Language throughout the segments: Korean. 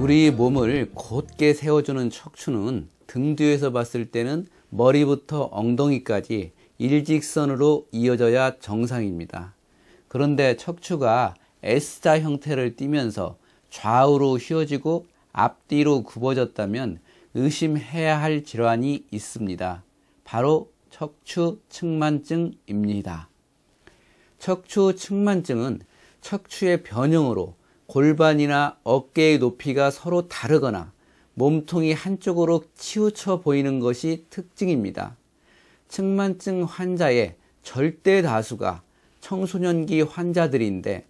우리 몸을 곧게 세워주는 척추는 등 뒤에서 봤을 때는 머리부터 엉덩이까지 일직선으로 이어져야 정상입니다. 그런데 척추가 S자 형태를 띠면서 좌우로 휘어지고 앞뒤로 굽어졌다면 의심해야 할 질환이 있습니다. 바로 척추 측만증입니다. 척추 측만증은 척추의 변형으로 골반이나 어깨의 높이가 서로 다르거나 몸통이 한쪽으로 치우쳐 보이는 것이 특징입니다. 측만증 환자의 절대 다수가 청소년기 환자들인데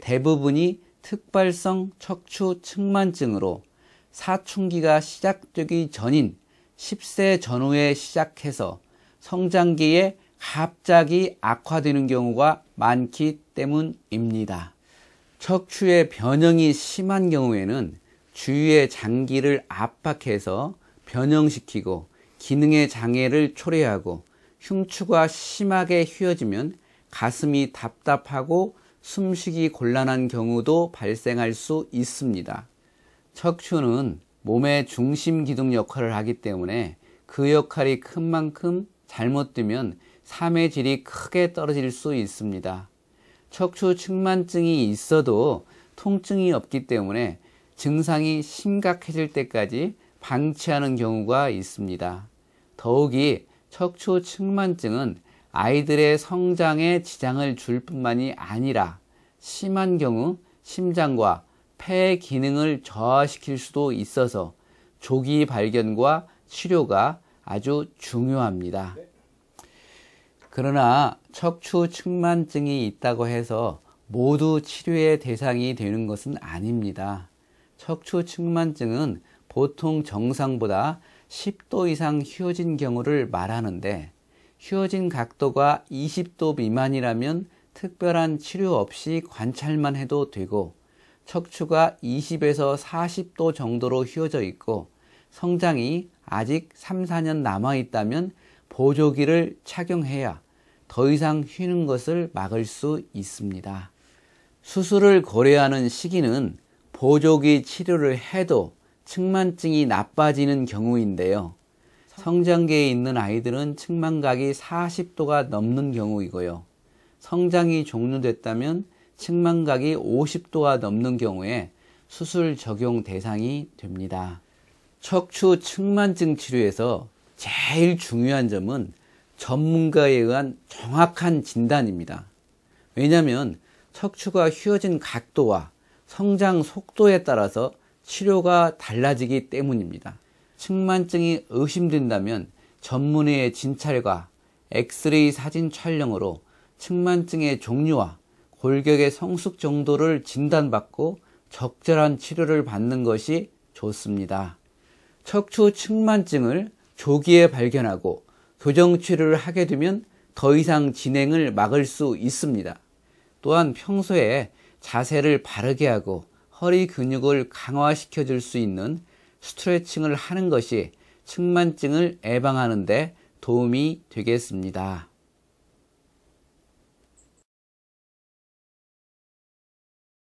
대부분이 특발성 척추 측만증으로 사춘기가 시작되기 전인 10세 전후에 시작해서 성장기에 갑자기 악화되는 경우가 많기 때문입니다. 척추의 변형이 심한 경우에는 주위의 장기를 압박해서 변형시키고 기능의 장애를 초래하고 흉추가 심하게 휘어지면 가슴이 답답하고 숨쉬기 곤란한 경우도 발생할 수 있습니다. 척추는 몸의 중심 기둥 역할을 하기 때문에 그 역할이 큰 만큼 잘못되면 삶의 질이 크게 떨어질 수 있습니다. 척추 측만증이 있어도 통증이 없기 때문에 증상이 심각해질 때까지 방치하는 경우가 있습니다. 더욱이 척추 측만증은 아이들의 성장에 지장을 줄 뿐만이 아니라 심한 경우 심장과 폐 기능을 저하시킬 수도 있어서 조기 발견과 치료가 아주 중요합니다. 그러나 척추 측만증이 있다고 해서 모두 치료의 대상이 되는 것은 아닙니다. 척추 측만증은 보통 정상보다 10도 이상 휘어진 경우를 말하는데 휘어진 각도가 20도 미만이라면 특별한 치료 없이 관찰만 해도 되고 척추가 20에서 40도 정도로 휘어져 있고 성장이 아직 3, 4년 남아 있다면 보조기를 착용해야 더 이상 휘는 것을 막을 수 있습니다. 수술을 고려하는 시기는 보조기 치료를 해도 측만증이 나빠지는 경우인데요. 성장기에 있는 아이들은 측만각이 40도가 넘는 경우이고요. 성장이 종료됐다면 측만각이 50도가 넘는 경우에 수술 적용 대상이 됩니다. 척추 측만증 치료에서 제일 중요한 점은 전문가에 의한 정확한 진단입니다. 왜냐하면 척추가 휘어진 각도와 성장 속도에 따라서 치료가 달라지기 때문입니다. 측만증이 의심된다면 전문의의 진찰과 엑스레이 사진 촬영으로 측만증의 종류와 골격의 성숙 정도를 진단받고 적절한 치료를 받는 것이 좋습니다. 척추 측만증을 조기에 발견하고 교정 치료를 하게 되면 더 이상 진행을 막을 수 있습니다. 또한 평소에 자세를 바르게 하고 허리 근육을 강화시켜 줄 수 있는 스트레칭을 하는 것이 측만증을 예방하는 데 도움이 되겠습니다.